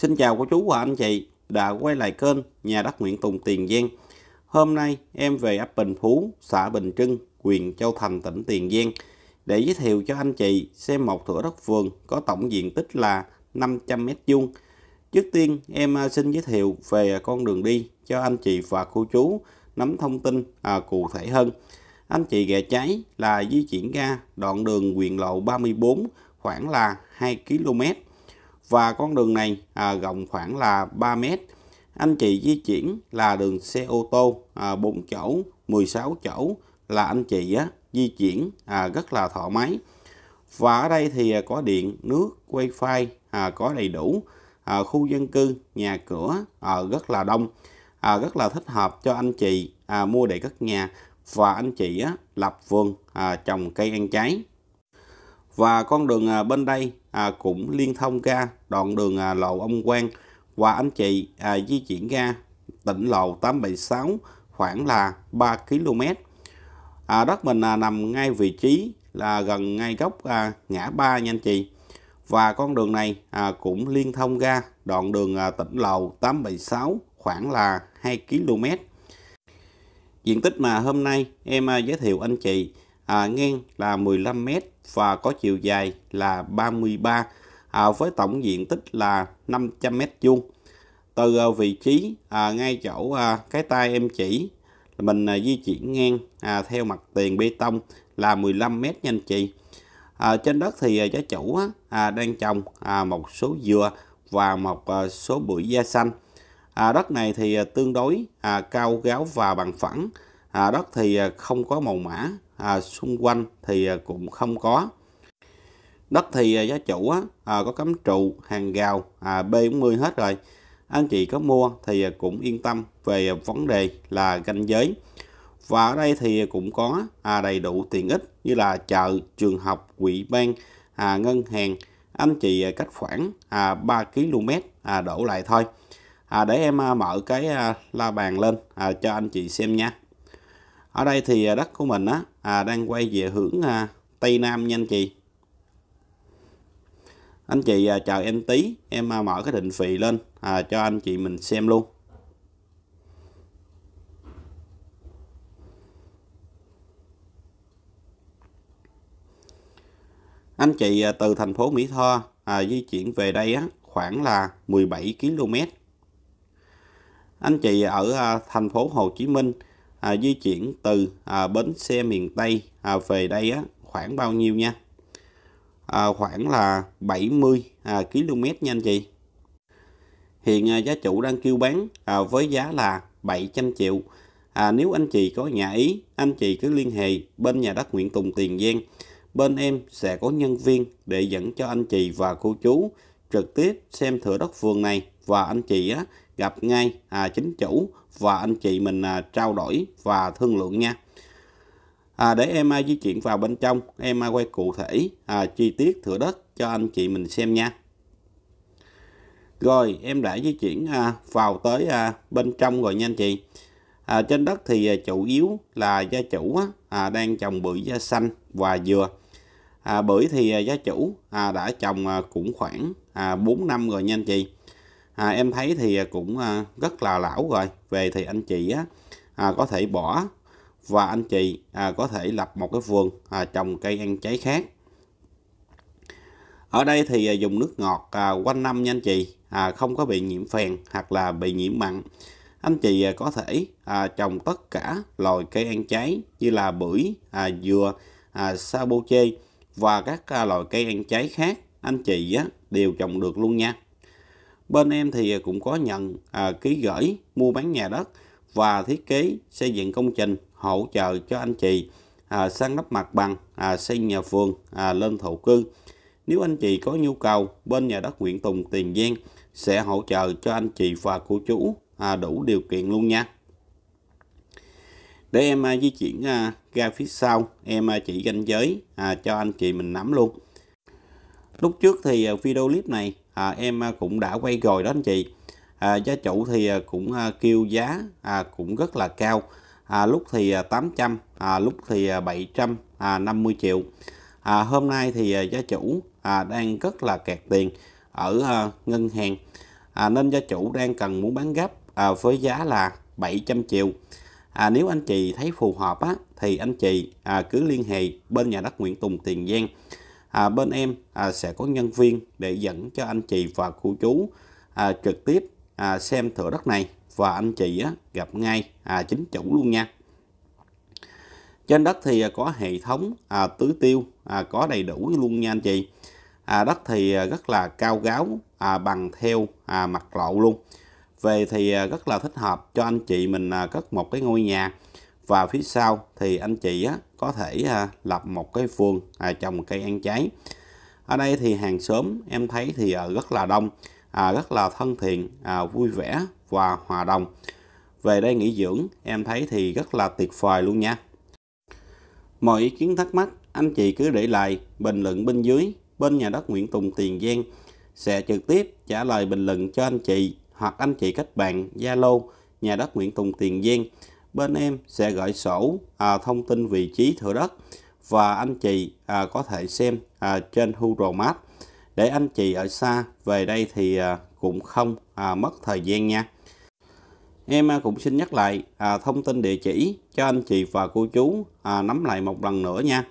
Xin chào cô chú và anh chị đã quay lại kênh Nhà đất Nguyễn Tùng Tiền Giang. Hôm nay em về ấp Bình Phú, xã Bình Trưng, huyện Châu Thành, tỉnh Tiền Giang để giới thiệu cho anh chị xem một thửa đất vườn có tổng diện tích là 500 m vuông. Trước tiên em à, xin giới thiệu về con đường đi cho anh chị và cô chú nắm thông tin à, cụ thể hơn. Anh chị ghé trái là di chuyển ra đoạn đường huyện lộ 34 khoảng là 2 km và con đường này à, rộng khoảng là 3 mét. Anh chị di chuyển là đường xe ô tô à, 4 chỗ, 16 chỗ là anh chị á, di chuyển à, rất là thoải mái. Và ở đây thì à, có điện, nước, wifi à, có đầy đủ. À, khu dân cư, nhà cửa à, rất là đông, à, rất là thích hợp cho anh chị à, mua để cất nhà và anh chị á, lập vườn à, trồng cây ăn trái và con đường à, bên đây à, cũng liên thông ra đoạn đường à, lộ ông quan và anh chị di chuyển ra tỉnh lộ 876 khoảng là 3 km đất mình nằm ngay vị trí là gần ngay góc ngã ba nha anh chị và con đường này cũng liên thông ra đoạn đường tỉnh lộ 876 khoảng là 2 km diện tích mà hôm nay em giới thiệu anh chị à, ngang là 15 mét và có chiều dài là 33 à, với tổng diện tích là 500 mét vuông từ à, vị trí à, ngay chỗ à, cái tay em chỉ mình à, di chuyển ngang à, theo mặt tiền bê tông là 15 m nha anh chị à, trên đất thì à, giá chủ á, à, đang trồng à, một số dừa và một à, số bưởi da xanh à, đất này thì à, tương đối à, cao gáo và bằng phẳng à, đất thì à, không có màu mã à, xung quanh thì à, cũng không có đất thì à, giá chủ á, à, có cấm trụ hàng gào à, B40 hết rồi anh chị có mua thì à, cũng yên tâm về vấn đề là ganh giới và ở đây thì cũng có à, đầy đủ tiện ích như là chợ trường học quỹ ban à, ngân hàng anh chị cách khoảng à, 3 km à, đổ lại thôi à, để em à, mở cái à, la bàn lên à, cho anh chị xem nha ở đây thì à, đất của mình á à, đang quay về hướng à, tây nam nha anh chị anh chị à, chờ em tí em à, mở cái định vị lên à, cho anh chị mình xem luôn anh chị à, từ thành phố Mỹ Tho à, di chuyển về đây á, khoảng là 17 km anh chị ở à, thành phố Hồ Chí Minh à, di chuyển từ à, bến xe miền Tây à, về đây á, khoảng bao nhiêu nha? À, khoảng là 70 à, km nha anh chị. Hiện à, giá chủ đang kêu bán à, với giá là 700 triệu. À, nếu anh chị có nhà ý, anh chị cứ liên hệ bên nhà đất Nguyễn Tùng Tiền Giang. Bên em sẽ có nhân viên để dẫn cho anh chị và cô chú trực tiếp xem thửa đất vườn này và anh chị á, gặp ngay à, chính chủ và anh chị mình à, trao đổi và thương lượng nha à, để em à, di chuyển vào bên trong em à, quay cụ thể à, chi tiết thửa đất cho anh chị mình xem nha rồi em đã di chuyển à, vào tới à, bên trong rồi nha anh chị à, trên đất thì à, chủ yếu là gia chủ á, à, đang trồng bưởi da xanh và dừa à, bưởi thì à, gia chủ à, đã trồng à, cũng khoảng à, 4 năm rồi nha anh chị à, em thấy thì cũng à, rất là lão rồi về thì anh chị á, à, có thể bỏ và anh chị à, có thể lập một cái vườn à, trồng cây ăn trái khác ở đây thì à, dùng nước ngọt à, quanh năm nha anh chị à, không có bị nhiễm phèn hoặc là bị nhiễm mặn anh chị à, có thể à, trồng tất cả loài cây ăn trái như là bưởi à, dừa à, chê và các à, loài cây ăn trái khác anh chị á, đều trồng được luôn nha bên em thì cũng có nhận à, ký gửi mua bán nhà đất và thiết kế xây dựng công trình hỗ trợ cho anh chị à, sang lắp mặt bằng à, xây nhà vườn à, lên thổ cư nếu anh chị có nhu cầu bên nhà đất Nguyễn Tùng Tiền Giang sẽ hỗ trợ cho anh chị và cô chú à, đủ điều kiện luôn nha để em à, di chuyển à, ra phía sau em à, chỉ ranh giới à, cho anh chị mình nắm luôn lúc trước thì à, video clip này à, em à, cũng đã quay rồi đó anh chị à, giá chủ thì à, cũng à, kêu giá à, cũng rất là cao à, lúc thì 800 à, lúc thì 750 triệu à, hôm nay thì giá chủ à, đang rất là kẹt tiền ở à, ngân hàng à, nên gia chủ đang cần muốn bán gấp à, với giá là 700 triệu à, nếu anh chị thấy phù hợp á, thì anh chị à, cứ liên hệ bên nhà đất Nguyễn Tùng Tiền Giang à, bên em à, sẽ có nhân viên để dẫn cho anh chị và cô chú à, trực tiếp à, xem thửa đất này và anh chị á, gặp ngay à, chính chủ luôn nha trên đất thì à, có hệ thống à, tưới tiêu à, có đầy đủ luôn nha anh chị à, đất thì à, rất là cao gáo à, bằng theo à, mặt lộ luôn về thì à, rất là thích hợp cho anh chị mình à, cất một cái ngôi nhà và phía sau thì anh chị á, có thể à, lập một cái vườn à, trồng cây ăn trái ở đây thì hàng xóm em thấy thì à, rất là đông à, rất là thân thiện à, vui vẻ và hòa đồng về đây nghỉ dưỡng em thấy thì rất là tuyệt vời luôn nha mọi ý kiến thắc mắc anh chị cứ để lại bình luận bên dưới bên nhà đất Nguyễn Tùng Tiền Giang sẽ trực tiếp trả lời bình luận cho anh chị hoặc anh chị kết bạn Zalo nhà đất Nguyễn Tùng Tiền Giang bên em sẽ gửi sổ à, thông tin vị trí thửa đất và anh chị à, có thể xem à, trên Google Maps để anh chị ở xa về đây thì à, cũng không à, mất thời gian nha. Em à, cũng xin nhắc lại à, thông tin địa chỉ cho anh chị và cô chú à, nắm lại một lần nữa nha.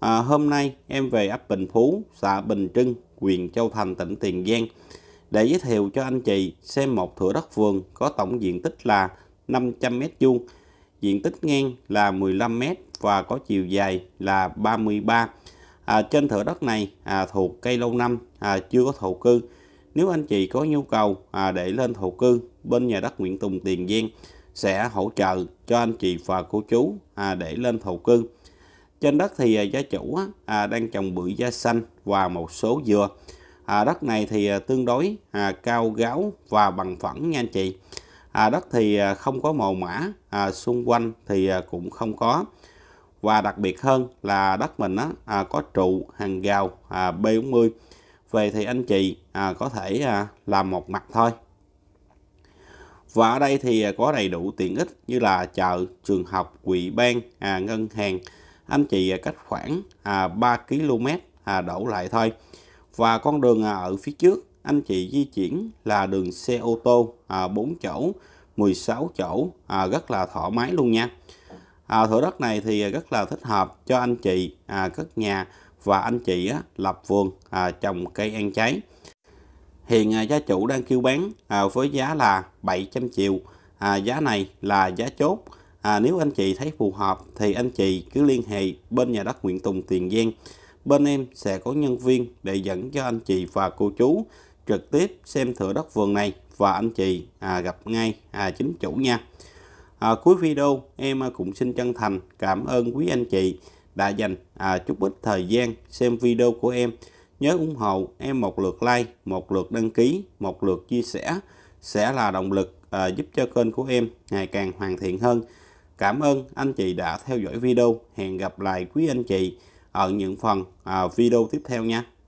À, hôm nay em về ấp Bình Phú, xã Bình Trưng, huyện Châu Thành, tỉnh Tiền Giang để giới thiệu cho anh chị xem một thửa đất vườn có tổng diện tích là 500 m vuông, diện tích ngang là 15 m và có chiều dài là 33 à, trên thửa đất này à, thuộc cây lâu năm à, chưa có thổ cư nếu anh chị có nhu cầu à, để lên thổ cư bên nhà đất Nguyễn Tùng Tiền Giang sẽ hỗ trợ cho anh chị và cô chú à, để lên thổ cư trên đất thì à, gia chủ à, đang trồng bưởi da xanh và một số dừa à, đất này thì à, tương đối à, cao gáo và bằng phẳng nha anh chị à, đất thì à, không có màu mã à, xung quanh thì à, cũng không có và đặc biệt hơn là đất mình á, à, có trụ hàng rào à, B40 về thì anh chị à, có thể à, làm một mặt thôi và ở đây thì à, có đầy đủ tiện ích như là chợ trường học quỹ ban à, ngân hàng anh chị cách khoảng à, 3 km à, đổ lại thôi và con đường ở phía trước anh chị di chuyển là đường xe ô tô à, 4 chỗ 16 chỗ à, rất là thoải mái luôn nha à, thửa đất này thì rất là thích hợp cho anh chị à, cất nhà và anh chị á, lập vườn à, trồng cây ăn trái hiện à, gia chủ đang kêu bán à, với giá là 700 triệu à, giá này là giá chốt à, nếu anh chị thấy phù hợp thì anh chị cứ liên hệ bên nhà đất Nguyễn Tùng Tiền Giang bên em sẽ có nhân viên để dẫn cho anh chị và cô chú trực tiếp xem thửa đất vườn này và anh chị à, gặp ngay à, chính chủ nha. À, cuối video em à, cũng xin chân thành cảm ơn quý anh chị đã dành à, chút ít thời gian xem video của em. Nhớ ủng hộ em một lượt like, một lượt đăng ký, một lượt chia sẻ sẽ là động lực à, giúp cho kênh của em ngày càng hoàn thiện hơn. Cảm ơn anh chị đã theo dõi video. Hẹn gặp lại quý anh chị ở những phần à, video tiếp theo nha.